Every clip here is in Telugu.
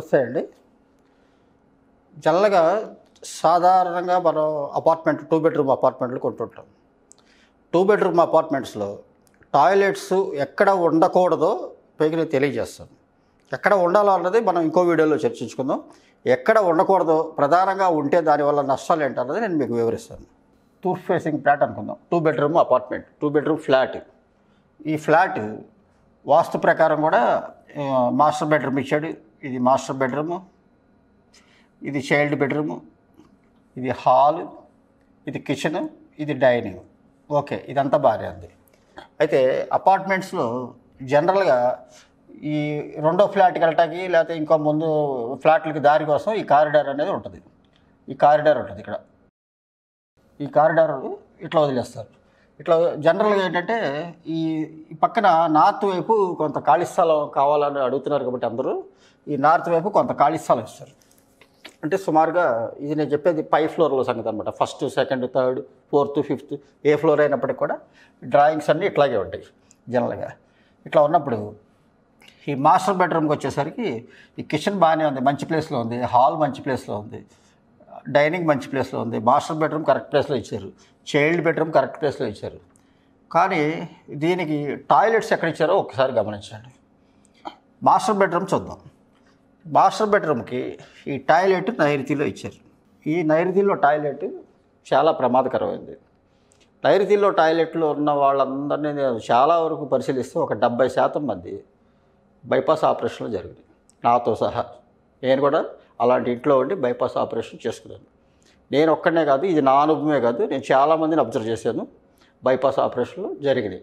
నమస్తే అండి జనరల్గా సాధారణంగా మనం అపార్ట్మెంట్ టూ బెడ్రూమ్ అపార్ట్మెంట్లు కొంటుంటాం టూ బెడ్రూమ్ అపార్ట్మెంట్స్లో టాయిలెట్స్ ఎక్కడ ఉండకూడదో పైకి తెలియజేస్తాను ఎక్కడ ఉండాలో అన్నది మనం ఇంకో వీడియోలో చర్చించుకుందాం ఎక్కడ ఉండకూడదో ప్రధానంగా ఉంటే దానివల్ల నష్టాలు ఏంటన్నది నేను మీకు వివరిస్తాను టూ ఫేసింగ్ ఫ్లాట్ అనుకుందాం two bedroom apartment two bedroom flat ఈ ఫ్లాట్ వాస్తు ప్రకారం కూడా మాస్టర్ బెడ్రూమ్ ఇచ్చాడు ఇది మాస్టర్ బెడ్రూము ఇది చైల్డ్ బెడ్రూము ఇది హాల్ ఇది కిచెన్ ఇది డైనింగ్ ఓకే ఇదంతా బాగానే ఉంది అయితే అపార్ట్మెంట్స్లో జనరల్గా ఈ రెండో ఫ్లాట్కి వెళ్ళటానికి లేకపోతే ఇంకో ముందు ఫ్లాట్లకి దారి కోసం ఈ కారిడార్ అనేది ఉంటుంది ఈ కారిడార్ ఉంటుంది ఇక్కడ ఈ కారిడార్ ఇట్లా వదిలేస్తారు ఇట్లా జనరల్గా ఏంటంటే ఈ పక్కన నార్త్ వైపు కొంత ఖాళీ స్థలం కావాలని అడుగుతున్నారు కాబట్టి అందరూ ఈ నార్త్ వైపు కొంత ఖాళీ స్థలం ఇస్తారు అంటే సుమారుగా ఇది నేను చెప్పేది పై ఫ్లోర్లో సంగతి అనమాట first second third fourth fifth ఏ ఫ్లోర్ అయినప్పటికీ కూడా డ్రాయింగ్స్ అన్నీ ఇట్లాగే ఉంటాయి జనరల్గా ఇట్లా ఉన్నప్పుడు ఈ మాస్టర్ బెడ్రూమ్కి వచ్చేసరికి ఈ కిచెన్ బాగానే ఉంది మంచి ప్లేస్లో ఉంది హాల్ మంచి ప్లేస్లో ఉంది డైనింగ్ మంచి ప్లేస్లో ఉంది మాస్టర్ బెడ్రూమ్ కరెక్ట్ ప్లేస్లో ఇచ్చారు చైల్డ్ బెడ్రూమ్ కరెక్ట్ ప్లేస్లో ఇచ్చారు కానీ దీనికి టాయిలెట్స్ ఎక్కడ ఇచ్చారో ఒకసారి గమనించండి మాస్టర్ బెడ్రూమ్ చూద్దాం మాస్టర్ బెడ్రూమ్కి ఈ టాయిలెట్ నైరుతిలో ఇచ్చారు ఈ నైరుతిలో టాయిలెట్ చాలా ప్రమాదకరమైంది నైరుతిలో టాయిలెట్లు ఉన్న వాళ్ళందరినీ నేను చాలా వరకు పరిశీలిస్తే ఒక డెబ్బై శాతం మంది బైపాస్ ఆపరేషన్లు జరిగినాయి నాతో సహా నేను కూడా అలాంటి ఇంట్లో ఉండి బైపాస్ ఆపరేషన్ చేసుకున్నాను నేను ఒక్కడనే కాదు ఇది నా అనుభవమే కాదు నేను చాలామందిని అబ్జర్వ్ చేశాను బైపాస్ ఆపరేషన్లు జరిగినాయి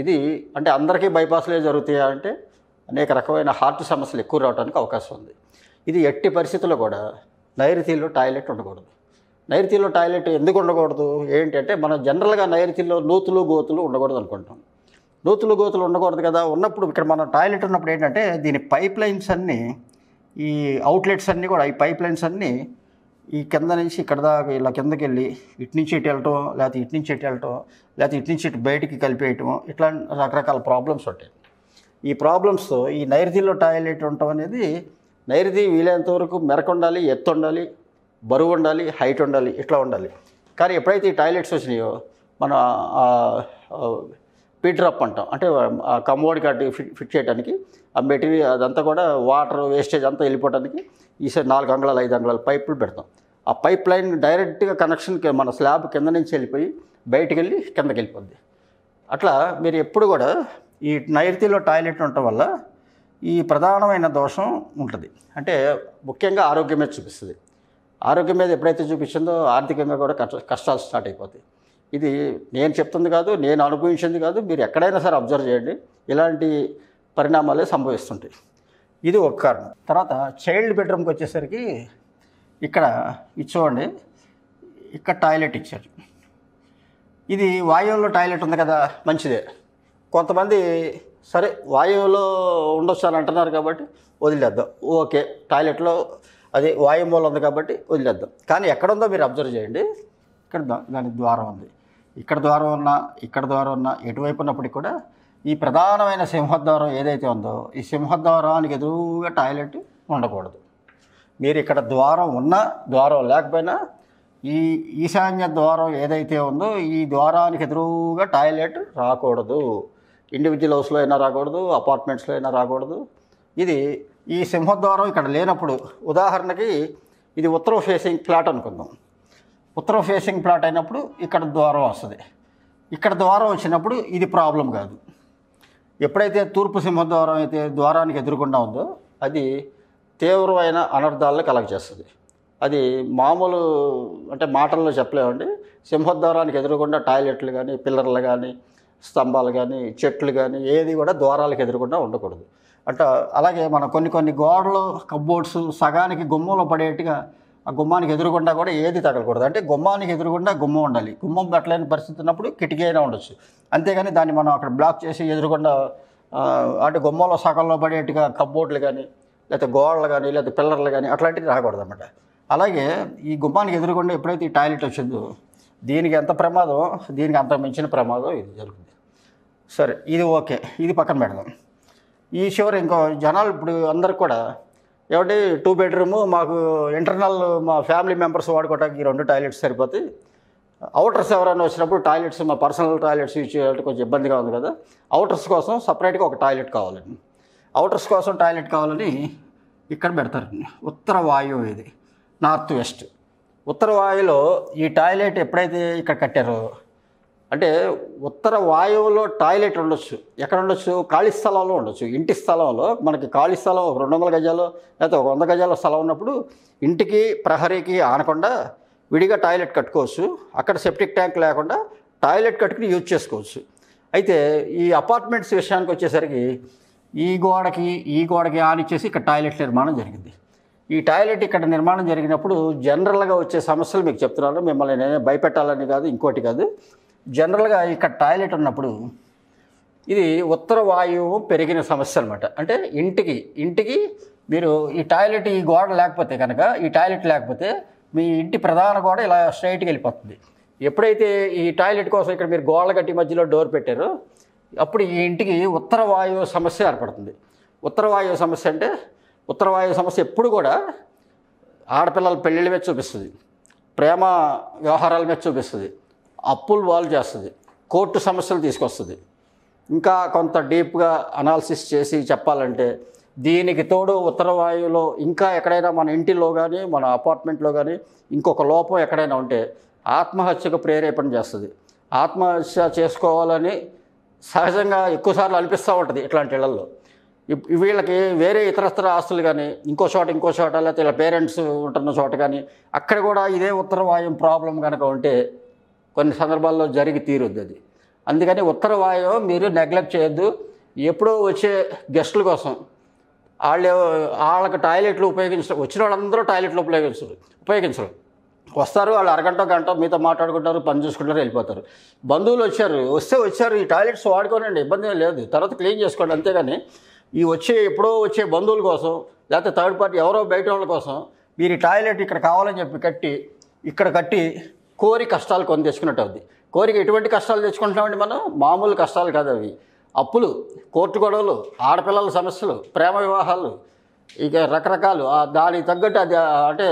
ఇది అంటే అందరికీ బైపాస్లే జరుగుతాయా అంటే అనేక రకమైన హార్ట్ సమస్యలు ఎక్కువ రావడానికి అవకాశం ఉంది ఇది ఎట్టి పరిస్థితుల్లో కూడా నైరుతిలో టాయిలెట్ ఉండకూడదు నైరుతిలో టాయిలెట్ ఎందుకు ఉండకూడదు ఏంటంటే మనం జనరల్గా నైరుతిలో నూతులు గోతులు ఉండకూడదు అనుకుంటాం నూతులు గోతులు ఉండకూడదు కదా ఉన్నప్పుడు ఇక్కడ మనం టాయిలెట్ ఉన్నప్పుడు ఏంటంటే దీని పైప్ లైన్స్ అన్నీ ఈ అవుట్లెట్స్ అన్నీ కూడా ఈ పైప్ లైన్స్ అన్నీ ఈ కింద నుంచి ఇక్కడ దాకా ఇలా కిందకి వెళ్ళి ఇటు నుంచి ఇటు వెళ్ళటం లేకపోతే ఇటు నుంచి ఇటు వెళ్ళటం లేకపోతే ఇటు నుంచి ఇటు బయటికి కలిపేయటం ఇట్లా రకరకాల ప్రాబ్లమ్స్ ఉంటాయి ఈ ప్రాబ్లమ్స్ ఈ నైరుతిలో టాయిలెట్ ఉండటం అనేది నైరుతి వీలైనంత వరకు మెరక ఉండాలి ఎత్తు ఉండాలి బరువు ఉండాలి హైట్ ఉండాలి ఇట్లా ఉండాలి కానీ ఎప్పుడైతే ఈ టాయిలెట్స్ వచ్చినాయో మనం పీటర్ అప్ అంటాం అంటే కమ్మోడికి కట్టి ఫిట్ ఫిట్ చేయడానికి ఆ మెటీరియల్ అదంతా కూడా వాటర్ వేస్టేజ్ అంతా వెళ్ళిపోవడానికి ఈసారి నాలుగు అంగళాలు ఐదు అంగళాలు పైపులు పెడతాం ఆ పైప్ లైన్ డైరెక్ట్గా కనెక్షన్ మన స్లాబ్ కింద నుంచి వెళ్ళిపోయి బయటకు వెళ్ళి కిందకి వెళ్ళిపోద్ది అట్లా మీరు ఎప్పుడు కూడా ఈ నైరుతిలో టాయిలెట్ ఉండటం వల్ల ఈ ప్రధానమైన దోషం ఉంటుంది అంటే ముఖ్యంగా ఆరోగ్యం మీద చూపిస్తుంది ఆరోగ్యం మీద ఎప్పుడైతే చూపించిందో ఆర్థికంగా కూడా కష్టాలు స్టార్ట్ అయిపోతాయి ఇది నేను చెప్తుంది కాదు నేను అనుభవించింది కాదు మీరు ఎక్కడైనా సరే అబ్జర్వ్ చేయండి ఇలాంటి పరిణామాలే సంభవిస్తుంటాయి ఇది ఒక కారణం తర్వాత చైల్డ్ బెడ్రూమ్కి వచ్చేసరికి ఇక్కడ ఇచ్చోండి ఇక్కడ టాయిలెట్ ఇచ్చారు ఇది వాయువులో టాయిలెట్ ఉంది కదా మంచిదే కొంతమంది సరే వాయువులో ఉండొచ్చు అని అంటున్నారు కాబట్టి వదిలేద్దాం ఓకే టాయిలెట్లో అది మూలం ఉంది కాబట్టి వదిలేద్దాం కానీ ఎక్కడ ఉందో మీరు అబ్జర్వ్ చేయండి ఇక్కడ దాని ద్వారం ఉంది ఇక్కడ ద్వారం ఉన్నా ఇక్కడ ద్వారం ఉన్నా ఎటువైపు ఉన్నప్పటికి కూడా ఈ ప్రధానమైన సింహద్వారం ఏదైతే ఉందో ఈ సింహద్వారానికి ఎదురుగా టాయిలెట్ ఉండకూడదు మీరు ఇక్కడ ద్వారం ఉన్నా ద్వారం లేకపోయినా ఈ ఈశాన్య ద్వారం ఏదైతే ఉందో ఈ ద్వారానికి ఎదురుగా టాయిలెట్ రాకూడదు ఇండివిజువల్ హౌస్లో అయినా రాకూడదు అపార్ట్మెంట్స్లో అయినా రాకూడదు ఇది ఈ సింహద్వారం ఇక్కడ లేనప్పుడు ఉదాహరణకి ఇది ఉత్తర ఫేసింగ్ ప్లాట్ అనుకుందాం ఉత్తర ఫేసింగ్ ప్లాట్ అయినప్పుడు ఇక్కడ ద్వారం వస్తుంది ఇక్కడ ద్వారం వచ్చినప్పుడు ఇది ప్రాబ్లం కాదు ఎప్పుడైతే తూర్పు సింహద్వారం అయితే ద్వారానికి ఎదురుకుండా ఉందో అది తీవ్రమైన అనర్థాలను కలగ చేస్తుంది అది మామూలు అంటే మాటల్లో చెప్పలేమండి సింహద్వారానికి ఎదురుకుండా టాయిలెట్లు కానీ పిల్లర్లు కానీ స్తంభాలు కానీ చెట్లు కానీ ఏది కూడా ద్వారాలకు ఎదురుకుండా ఉండకూడదు అంటే అలాగే మన కొన్ని కొన్ని గోడలు కబ్బోర్డ్స్ సగానికి గుమ్మలో పడేట్టుగా ఆ గుమ్మానికి ఎదురుకుండా కూడా ఏది తగలకూడదు అంటే గుమ్మానికి ఎదురుగుండా గుమ్మం ఉండాలి గుమ్మం పెట్టలేని పరిస్థితి ఉన్నప్పుడు కిటికీ అయినా ఉండొచ్చు అంతేగాని దాన్ని మనం అక్కడ బ్లాక్ చేసి ఎదురుగుండా అంటే గుమ్మంలో సగంలో పడేట్టుగా కబ్బోర్డులు కానీ లేకపోతే గోడలు కానీ లేకపోతే పిల్లర్లు కానీ అట్లాంటివి రాకూడదు అనమాట అలాగే ఈ గుమ్మానికి ఎదురుకుండా ఎప్పుడైతే ఈ టాయిలెట్ వచ్చిందో దీనికి ఎంత ప్రమాదం దీనికి అంత మించిన ప్రమాదం ఇది జరుగుతుంది సరే ఇది ఓకే ఇది పక్కన పెడదాం ఈ షోర్ ఇంకో జనాలు ఇప్పుడు అందరికి కూడా ఏమిటి టూ బెడ్రూము మాకు ఇంటర్నల్ మా ఫ్యామిలీ మెంబర్స్ వాడుకోవడానికి రెండు టాయిలెట్స్ సరిపోతాయి అవుటర్స్ ఎవరైనా వచ్చినప్పుడు టాయిలెట్స్ మా పర్సనల్ టాయిలెట్స్ యూజ్ చేయాలంటే కొంచెం ఇబ్బందిగా ఉంది కదా అవుటర్స్ కోసం సపరేట్గా ఒక టాయిలెట్ కావాలండి అవుటర్స్ కోసం టాయిలెట్ కావాలని ఇక్కడ పెడతారండి ఉత్తర వాయువు ఇది నార్త్ వెస్ట్ ఉత్తర వాయులో ఈ టాయిలెట్ ఎప్పుడైతే ఇక్కడ కట్టారో అంటే ఉత్తర వాయువులో టాయిలెట్ ఉండొచ్చు ఎక్కడ ఉండొచ్చు ఖాళీ స్థలంలో ఉండొచ్చు ఇంటి స్థలంలో మనకి ఖాళీ స్థలం ఒక రెండు వందల గజాలు లేకపోతే ఒక వంద గజాల స్థలం ఉన్నప్పుడు ఇంటికి ప్రహరీకి ఆనకుండా విడిగా టాయిలెట్ కట్టుకోవచ్చు అక్కడ సెప్టిక్ ట్యాంక్ లేకుండా టాయిలెట్ కట్టుకుని యూజ్ చేసుకోవచ్చు అయితే ఈ అపార్ట్మెంట్స్ విషయానికి వచ్చేసరికి ఈ గోడకి ఈ గోడకి ఆనిచ్చేసి ఇక్కడ టాయిలెట్ నిర్మాణం జరిగింది ఈ టాయిలెట్ ఇక్కడ నిర్మాణం జరిగినప్పుడు జనరల్గా వచ్చే సమస్యలు మీకు చెప్తున్నాను మిమ్మల్ని నేనే భయపెట్టాలని కాదు ఇంకోటి కాదు జనరల్గా ఇక్కడ టాయిలెట్ ఉన్నప్పుడు ఇది ఉత్తర వాయువు పెరిగిన సమస్య అనమాట అంటే ఇంటికి ఇంటికి మీరు ఈ టాయిలెట్ ఈ గోడ లేకపోతే కనుక ఈ టాయిలెట్ లేకపోతే మీ ఇంటి ప్రధాన గోడ ఇలా స్ట్రైట్కి వెళ్ళిపోతుంది ఎప్పుడైతే ఈ టాయిలెట్ కోసం ఇక్కడ మీరు గోడల కట్టి మధ్యలో డోర్ పెట్టారో అప్పుడు ఈ ఇంటికి ఉత్తర వాయువు సమస్య ఏర్పడుతుంది ఉత్తర వాయువు సమస్య అంటే ఉత్తర వాయువు సమస్య ఎప్పుడు కూడా ఆడపిల్లల పెళ్ళిళ్ళ మీద చూపిస్తుంది ప్రేమ వ్యవహారాల మీద చూపిస్తుంది అప్పులు వాల్వ్ చేస్తుంది కోర్టు సమస్యలు తీసుకొస్తుంది ఇంకా కొంత డీప్గా అనాలిసిస్ చేసి చెప్పాలంటే దీనికి తోడు ఉత్తర వాయువులో ఇంకా ఎక్కడైనా మన ఇంటిలో కానీ మన అపార్ట్మెంట్లో కానీ ఇంకొక లోపం ఎక్కడైనా ఉంటే ఆత్మహత్యకు ప్రేరేపణ చేస్తుంది ఆత్మహత్య చేసుకోవాలని సహజంగా ఎక్కువసార్లు అనిపిస్తూ ఉంటుంది ఇట్లాంటి ఇళ్లలో వీళ్ళకి వేరే ఇతరస్తర ఆస్తులు కానీ ఇంకో చోట ఇంకో చోట లేకపోతే ఇలా పేరెంట్స్ ఉంటున్న చోట కానీ అక్కడ కూడా ఇదే ఉత్తర ప్రాబ్లం కనుక ఉంటే కొన్ని సందర్భాల్లో జరిగి తీరుద్ది అది అందుకని ఉత్తర వాయువు మీరు నెగ్లెక్ట్ చేయొద్దు ఎప్పుడో వచ్చే గెస్టుల కోసం వాళ్ళు వాళ్ళకి టాయిలెట్లు ఉపయోగించరు వచ్చిన వాళ్ళందరూ టాయిలెట్లు ఉపయోగించరు ఉపయోగించరు వస్తారు వాళ్ళు అరగంట గంట మీతో మాట్లాడుకుంటారు పని చూసుకుంటారు వెళ్ళిపోతారు బంధువులు వచ్చారు వస్తే వచ్చారు ఈ టాయిలెట్స్ వాడుకోనండి ఇబ్బంది ఏం లేదు తర్వాత క్లీన్ చేసుకోండి అంతేగాని ఈ వచ్చే ఎప్పుడో వచ్చే బంధువుల కోసం లేకపోతే థర్డ్ పార్టీ ఎవరో బయట వాళ్ళ కోసం మీరు ఈ టాయిలెట్ ఇక్కడ కావాలని చెప్పి కట్టి ఇక్కడ కట్టి కోరి కష్టాలు కొని తెచ్చుకున్నట్టు అవుద్ది కోరిక ఎటువంటి కష్టాలు తెచ్చుకుంటున్నామండి మనం మామూలు కష్టాలు కాదు అవి అప్పులు కోర్టు గొడవలు ఆడపిల్లల సమస్యలు ప్రేమ వివాహాలు ఇక రకరకాలు దానికి తగ్గట్టు అది అంటే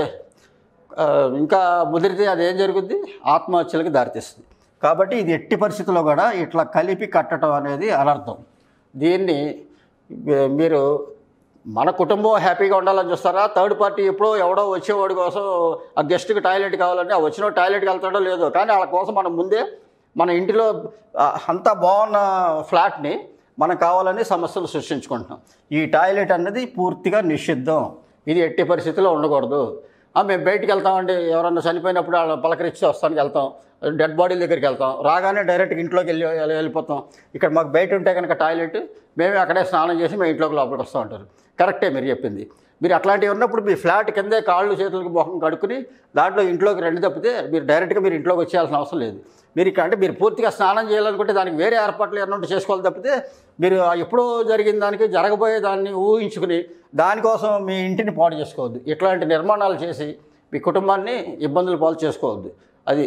ఇంకా ముదిరితే అది ఏం జరుగుద్ది ఆత్మహత్యలకు దారితీస్తుంది కాబట్టి ఇది ఎట్టి పరిస్థితుల్లో కూడా ఇట్లా కలిపి కట్టడం అనేది అనర్థం దీన్ని మీరు మన కుటుంబం హ్యాపీగా ఉండాలని చూస్తారా థర్డ్ పార్టీ ఎప్పుడో ఎవడో వచ్చేవాడి కోసం ఆ గెస్ట్కి టాయిలెట్ కావాలంటే ఆ వచ్చిన టాయిలెట్కి వెళ్తాడో లేదో కానీ వాళ్ళ కోసం మనం ముందే మన ఇంటిలో అంత బాగున్న ఫ్లాట్ని మనకు కావాలని సమస్యలు సృష్టించుకుంటున్నాం ఈ టాయిలెట్ అన్నది పూర్తిగా నిషిద్ధం ఇది ఎట్టి పరిస్థితిలో ఉండకూడదు మేము బయటికి వెళ్తామండి ఎవరన్నా చనిపోయినప్పుడు వాళ్ళు పలకరించి వస్తానికి వెళ్తాం డెడ్ బాడీల దగ్గరికి వెళ్తాం రాగానే డైరెక్ట్గా ఇంట్లోకి వెళ్ళి వెళ్ళిపోతాం ఇక్కడ మాకు బయట ఉంటే కనుక టాయిలెట్ మేమే అక్కడే స్నానం చేసి మేము ఇంట్లోకి లోపలికి వస్తూ ఉంటారు కరెక్టే మీరు చెప్పింది మీరు అట్లాంటివి ఉన్నప్పుడు మీ ఫ్లాట్ కిందే కాళ్ళు చేతులకు మొహం కడుక్కుని దాంట్లో ఇంట్లోకి రెండు తప్పితే మీరు డైరెక్ట్గా మీరు ఇంట్లోకి వచ్చేయాల్సిన అవసరం లేదు మీరు ఇక్కడ అంటే మీరు పూర్తిగా స్నానం చేయాలనుకుంటే దానికి వేరే ఏర్పాట్లు ఏమన్నా చేసుకోవాలి తప్పితే మీరు ఎప్పుడో జరిగిన దానికి జరగబోయే దాన్ని ఊహించుకుని దానికోసం మీ ఇంటిని పాడు చేసుకోవద్దు ఇట్లాంటి నిర్మాణాలు చేసి మీ కుటుంబాన్ని ఇబ్బందులు పాలు చేసుకోవద్దు అది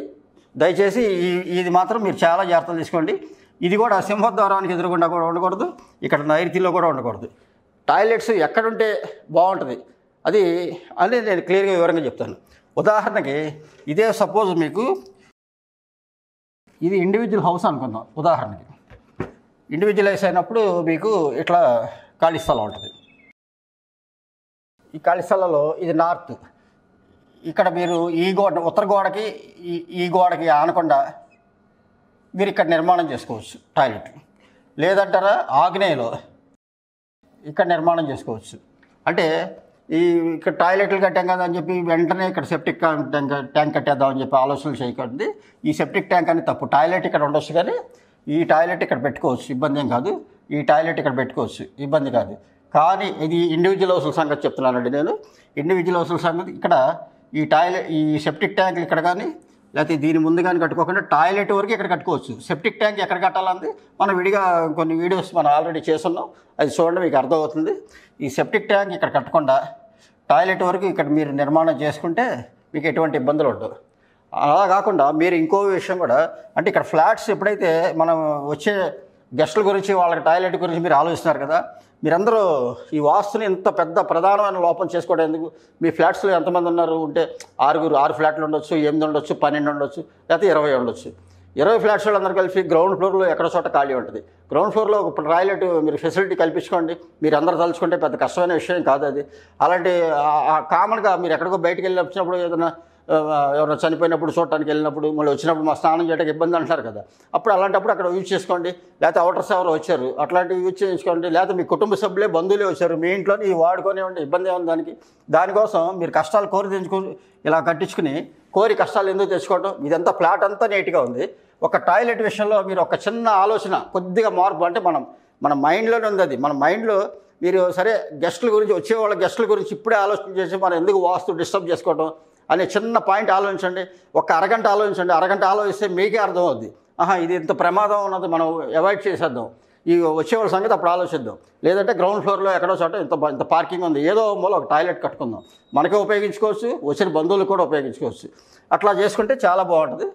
దయచేసి ఈ ఇది మాత్రం మీరు చాలా జాగ్రత్తలు తీసుకోండి ఇది కూడా సింహద్వారానికి ఎదురుకుండా కూడా ఉండకూడదు ఇక్కడ నైరుతిలో కూడా ఉండకూడదు టాయిలెట్స్ ఎక్కడుంటే బాగుంటుంది అది అని నేను క్లియర్గా వివరంగా చెప్తాను ఉదాహరణకి ఇదే సపోజ్ మీకు ఇది ఇండివిజువల్ హౌస్ అనుకుందాం ఉదాహరణకి ఇండివిజువలైజ్ అయినప్పుడు మీకు ఇట్లా ఖాళీ స్థలం ఉంటుంది ఈ ఖాళీ స్థలంలో ఇది నార్త్ ఇక్కడ మీరు ఈ గోడ ఉత్తర గోడకి ఈ ఈ గోడకి ఆనకుండా మీరు ఇక్కడ నిర్మాణం చేసుకోవచ్చు టాయిలెట్ లేదంటారా ఆగ్నేయలో ఇక్కడ నిర్మాణం చేసుకోవచ్చు అంటే ఈ ఇక్కడ టాయిలెట్లు కట్టాం కదా అని చెప్పి వెంటనే ఇక్కడ సెప్టిక్ ట్యాంక్ ట్యాంక్ కట్టేద్దామని చెప్పి ఆలోచనలు చేయకండి ఈ సెప్టిక్ ట్యాంక్ అని తప్పు టాయిలెట్ ఇక్కడ ఉండొచ్చు కానీ ఈ టాయిలెట్ ఇక్కడ పెట్టుకోవచ్చు ఇబ్బంది ఏం కాదు ఈ టాయిలెట్ ఇక్కడ పెట్టుకోవచ్చు ఇబ్బంది కాదు కానీ ఇది ఇండివిజువల్ హౌసుల సంగతి చెప్తున్నానండి నేను ఇండివిజువల్ హౌసుల సంగతి ఇక్కడ ఈ టాయిలెట్ ఈ సెప్టిక్ ట్యాంక్ ఇక్కడ కానీ లేకపోతే దీని ముందు కానీ కట్టుకోకుండా టాయిలెట్ వరకు ఇక్కడ కట్టుకోవచ్చు సెప్టిక్ ట్యాంక్ ఎక్కడ కట్టాలంది మనం విడిగా కొన్ని వీడియోస్ మనం ఆల్రెడీ చేస్తున్నాం అది చూడండి మీకు అర్థమవుతుంది ఈ సెప్టిక్ ట్యాంక్ ఇక్కడ కట్టకుండా టాయిలెట్ వరకు ఇక్కడ మీరు నిర్మాణం చేసుకుంటే మీకు ఎటువంటి ఇబ్బందులు ఉండవు అలా కాకుండా మీరు ఇంకో విషయం కూడా అంటే ఇక్కడ ఫ్లాట్స్ ఎప్పుడైతే మనం వచ్చే గెస్టుల గురించి వాళ్ళకి టాయిలెట్ గురించి మీరు ఆలోచిస్తున్నారు కదా మీరందరూ ఈ వాస్తుని ఇంత పెద్ద ప్రధానమైన లోపం చేసుకోవడం ఎందుకు మీ ఫ్లాట్స్లో ఎంతమంది ఉన్నారు ఉంటే ఆరుగురు ఆరు ఫ్లాట్లు ఉండొచ్చు ఎనిమిది ఉండొచ్చు పన్నెండు ఉండొచ్చు లేకపోతే ఇరవై ఉండొచ్చు ఇరవై ఫ్లాట్స్ వాళ్ళందరూ కలిసి గ్రౌండ్ ఫ్లోర్లో ఎక్కడ చోట ఖాళీ ఉంటుంది గ్రౌండ్ ఫ్లోర్లో ఒక టాయిలెట్ మీరు ఫెసిలిటీ కల్పించుకోండి మీరు అందరూ తలుచుకుంటే పెద్ద కష్టమైన విషయం కాదు అది అలాంటి కామన్గా మీరు ఎక్కడికో బయటకు వెళ్ళి వచ్చినప్పుడు ఏదైనా ఎవరైనా చనిపోయినప్పుడు చూడటానికి వెళ్ళినప్పుడు మళ్ళీ వచ్చినప్పుడు మా స్నానం చేయడానికి ఇబ్బంది అంటారు కదా అప్పుడు అలాంటప్పుడు అక్కడ యూజ్ చేసుకోండి లేకపోతే అవుటర్స్ ఎవరు వచ్చారు అట్లాంటివి యూజ్ చేయించుకోండి లేకపోతే మీ కుటుంబ సభ్యులే బంధువులే వచ్చారు మీ ఇంట్లోని ఇవి వాడుకోనివ్వండి ఇబ్బంది ఏముంది దానికి దానికోసం మీరు కష్టాలు కోరి తెంచుకో ఇలా కట్టించుకుని కోరి కష్టాలు ఎందుకు తెచ్చుకోవడం ఇదంతా ఫ్లాట్ అంతా నీట్గా ఉంది ఒక టాయిలెట్ విషయంలో మీరు ఒక చిన్న ఆలోచన కొద్దిగా మార్పు అంటే మనం మన మైండ్లోనే ఉంది అది మన మైండ్లో మీరు సరే గెస్టుల గురించి వచ్చే వాళ్ళ గెస్టుల గురించి ఇప్పుడే ఆలోచన చేసి మనం ఎందుకు వాస్తు డిస్టర్బ్ చేసుకోవడం అనే చిన్న పాయింట్ ఆలోచించండి ఒక అరగంట ఆలోచించండి అరగంట ఆలోచిస్తే మీకే అవుద్ది ఆహా ఇది ఇంత ప్రమాదం ఉన్నది మనం అవాయిడ్ చేసేద్దాం ఈ వచ్చేవాళ్ళ సంగతి అప్పుడు ఆలోచిద్దాం లేదంటే గ్రౌండ్ ఫ్లోర్లో ఎక్కడో చోట ఇంత ఇంత పార్కింగ్ ఉంది ఏదో మూల ఒక టాయిలెట్ కట్టుకుందాం మనకే ఉపయోగించుకోవచ్చు వచ్చిన బంధువులు కూడా ఉపయోగించుకోవచ్చు అట్లా చేసుకుంటే చాలా బాగుంటుంది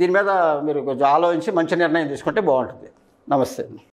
దీని మీద మీరు కొంచెం ఆలోచించి మంచి నిర్ణయం తీసుకుంటే బాగుంటుంది నమస్తే